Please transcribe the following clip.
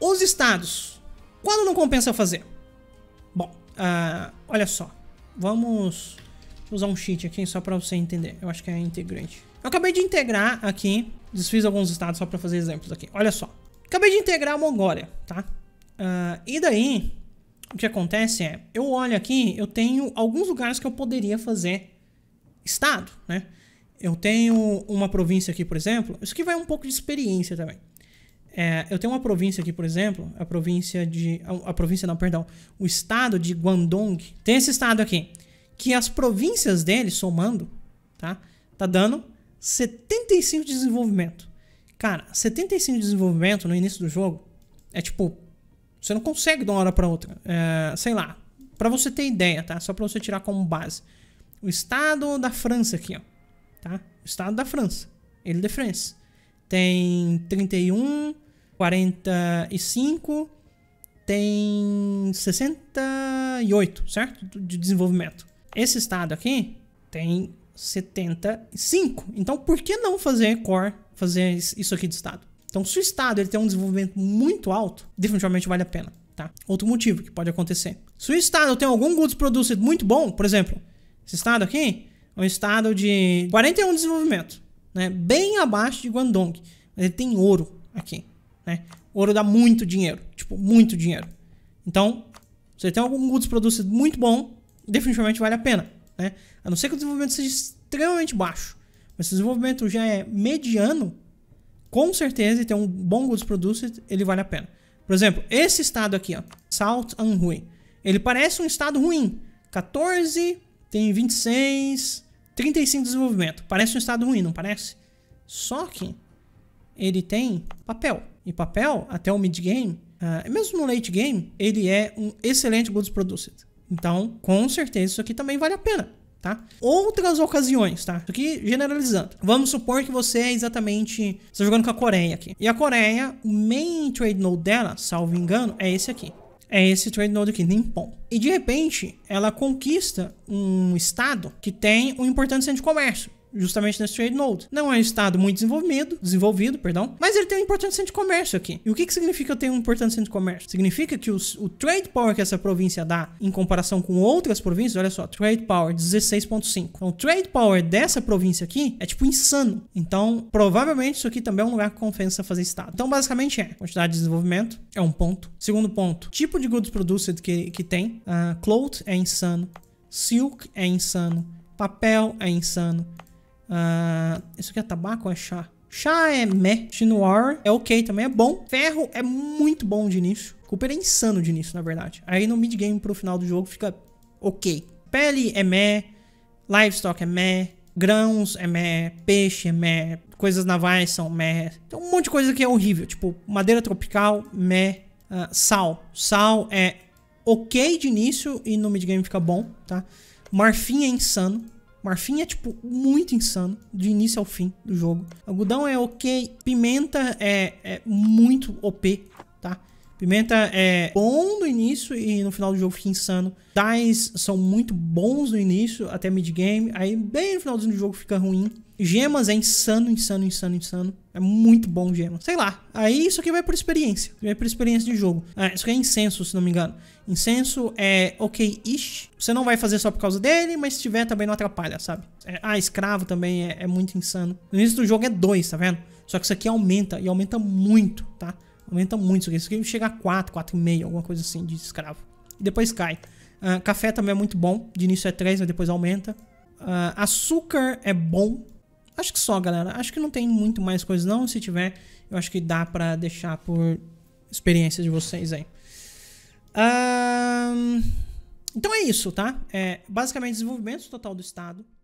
Os estados. Quando não compensa fazer? Bom, uh, olha só. Vamos usar um cheat aqui só para você entender. Eu acho que é integrante. Eu acabei de integrar aqui. Desfiz alguns estados só para fazer exemplos aqui. Olha só. Acabei de integrar a Mongólia, tá? Uh, e daí, o que acontece é... Eu olho aqui, eu tenho alguns lugares que eu poderia fazer estado, né? eu tenho uma província aqui, por exemplo. Isso aqui vai um pouco de experiência também. É, eu tenho uma província aqui, por exemplo, a província de. A, a província, não, perdão. O estado de Guangdong. Tem esse estado aqui. Que as províncias dele, somando, tá? Tá dando 75 de desenvolvimento. Cara, 75 de desenvolvimento no início do jogo é tipo. Você não consegue de uma hora para outra. É, sei lá. Para você ter ideia, tá? Só para você tirar como base. O estado da França aqui, ó tá? Estado da França, ele de France. Tem 31, 45, tem 68, certo? De desenvolvimento. Esse estado aqui tem 75. Então, por que não fazer core, fazer isso aqui de estado? Então, se o estado ele tem um desenvolvimento muito alto, definitivamente vale a pena, tá? Outro motivo que pode acontecer. Se o estado tem algum goods produced muito bom, por exemplo, esse estado aqui, é um estado de 41 de desenvolvimento, né? Bem abaixo de Guangdong. Mas ele tem ouro aqui, né? Ouro dá muito dinheiro, tipo, muito dinheiro. Então, você tem algum goods produzido muito bom, definitivamente vale a pena, né? A não ser que o desenvolvimento seja extremamente baixo. Mas se o desenvolvimento já é mediano, com certeza, e tem um bom Goods Produced, ele vale a pena. Por exemplo, esse estado aqui, ó, South Anhui. Ele parece um estado ruim. 14, tem 26, 35 de desenvolvimento. Parece um estado ruim, não parece? Só que ele tem papel. E papel, até o mid-game, uh, ah, é mesmo no late-game, ele é um excelente goods producer. Então, com certeza, isso aqui também vale a pena, tá? Outras ocasiões, tá? Isso aqui generalizando. Vamos supor que você é exatamente... Você está jogando com a Coreia aqui. E a Coreia, o main trade node dela, salvo engano, é esse aqui é esse Trade Node aqui, Nippon. E de repente, ela conquista um estado que tem um importante centro de comércio justamente nesse trade node. Não é um estado muito desenvolvido, desenvolvido, perdão, mas ele tem um importante centro de comércio aqui. E o que, que significa ter um importante centro de comércio? Significa que os, o trade power que essa província dá em comparação com outras províncias, olha só, trade power 16.5. Então, o trade power dessa província aqui é tipo insano. Então, provavelmente isso aqui também é um lugar que compensa fazer estado. Então, basicamente é quantidade de desenvolvimento, é um ponto. Segundo ponto, tipo de goods produced que, que tem. Uh, cloth é insano, silk é insano, papel é insano, Uh, isso aqui é tabaco ou é chá? Chá é meh. Chinoir é ok também, é bom. Ferro é muito bom de início. Cooper é insano de início, na verdade. Aí no mid game pro final do jogo fica ok. Pele é meh. Livestock é meh. Grãos é meh. Peixe é meh. Coisas navais são meh. Tem um monte de coisa que é horrível. Tipo, madeira tropical, meh. Uh, sal. Sal é ok de início e no mid game fica bom, tá? Marfim é insano. Marfim é, tipo, muito insano, do início ao fim do jogo. Algodão é ok, pimenta é, é muito OP, tá? Pimenta é bom no início e no final do jogo fica insano. Dies são muito bons no início até mid-game, aí bem no finalzinho do jogo fica ruim. Gemas é insano, insano, insano, insano. É muito bom gema. Sei lá. Aí isso aqui vai por experiência. Vai por experiência de jogo. Ah, isso aqui é incenso, se não me engano. Incenso é ok-ish. Você não vai fazer só por causa dele, mas se tiver também não atrapalha, sabe? É, ah, escravo também é, é muito insano. No início do jogo é 2, tá vendo? Só que isso aqui aumenta, e aumenta muito, tá? Aumenta muito isso aqui. Isso aqui chega a 4, 4,5, alguma coisa assim de escravo. E depois cai. Ah, café também é muito bom. De início é 3, mas depois aumenta. Ah, açúcar é bom Acho que só, galera. Acho que não tem muito mais coisa não. Se tiver, eu acho que dá pra deixar por experiência de vocês aí. Um... Então é isso, tá? É, basicamente, desenvolvimento total do Estado.